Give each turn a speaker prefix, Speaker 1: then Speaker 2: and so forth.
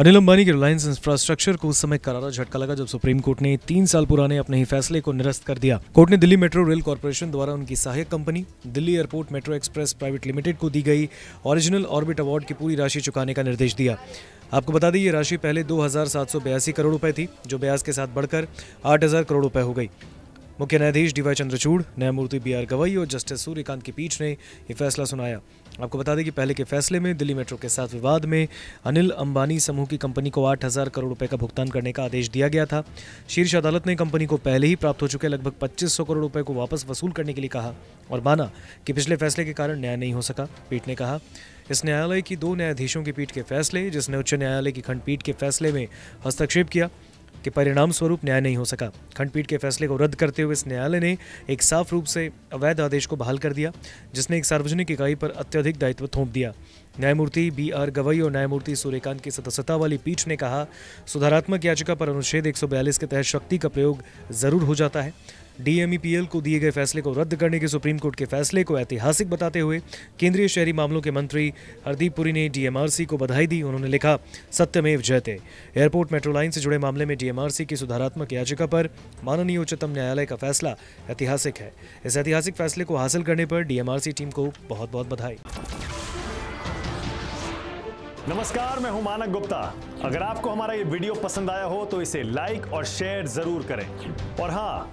Speaker 1: अनिल अंबानी के रिलायंस इंफ्रास्ट्रक्चर को उस समय करारा झटका लगा जब सुप्रीम कोर्ट ने तीन साल पुराने अपने ही फैसले को निरस्त कर दिया कोर्ट ने दिल्ली मेट्रो रेल कॉरपोरेशन द्वारा उनकी सहायक company Delhi airport metro express private limited को दी गई ओरिजिनल ऑर्बिट अवार्ड की पूरी राशि चुकाने का निर्देश दिया आपको बता दें ये राशि पहले दो करोड़ रुपए थी जो ब्याज के साथ बढ़कर आठ करोड़ रुपए हो गई मुख्य न्यायाधीश डीवाई चंद्रचूड़ न्यायमूर्ति बी आर गवई और जस्टिस सूर्यकांत की पीठ ने यह फैसला सुनाया आपको बता दें कि पहले के फैसले में दिल्ली मेट्रो के साथ विवाद में अनिल अंबानी समूह की कंपनी को आठ हज़ार करोड़ रुपए का भुगतान करने का आदेश दिया गया था शीर्ष अदालत ने कंपनी को पहले ही प्राप्त हो चुके लगभग पच्चीस सौ करोड़ रुपए को वापस वसूल करने के लिए कहा और माना कि पिछले फैसले के कारण न्याय नहीं हो सका पीठ ने कहा इस न्यायालय की दो न्यायाधीशों की पीठ के फैसले जिसने उच्च न्यायालय की खंडपीठ के फैसले में हस्तक्षेप किया के परिणाम स्वरूप न्याय नहीं हो सका खंडपीठ के फैसले को रद्द करते हुए इस न्यायालय ने एक साफ रूप से अवैध आदेश को बहाल कर दिया जिसने एक सार्वजनिक इकाई पर अत्यधिक दायित्व थोप दिया न्यायमूर्ति बी आर गवई और न्यायमूर्ति सूर्यकांत की सदस्यता वाली पीठ ने कहा सुधारात्मक याचिका पर अनुच्छेद 142 के तहत शक्ति का प्रयोग जरूर हो जाता है डीएमईपीएल को दिए गए फैसले को रद्द करने के सुप्रीम कोर्ट के फैसले को ऐतिहासिक बताते हुए केंद्रीय शहरी मामलों के मंत्री हरदीप पुरी ने डीएमआरसी को बधाई दी उन्होंने लिखा सत्यमेव जयते एयरपोर्ट मेट्रो लाइन से जुड़े मामले में डीएमआरसी की सुधारात्मक याचिका पर माननीय उच्चतम न्यायालय का फैसला ऐतिहासिक है इस ऐतिहासिक फैसले को हासिल करने पर डीएमआरसी टीम को बहुत
Speaker 2: बहुत बधाई नमस्कार मैं हूं मानक गुप्ता अगर आपको हमारा ये वीडियो पसंद आया हो तो इसे लाइक और शेयर जरूर करें और हाँ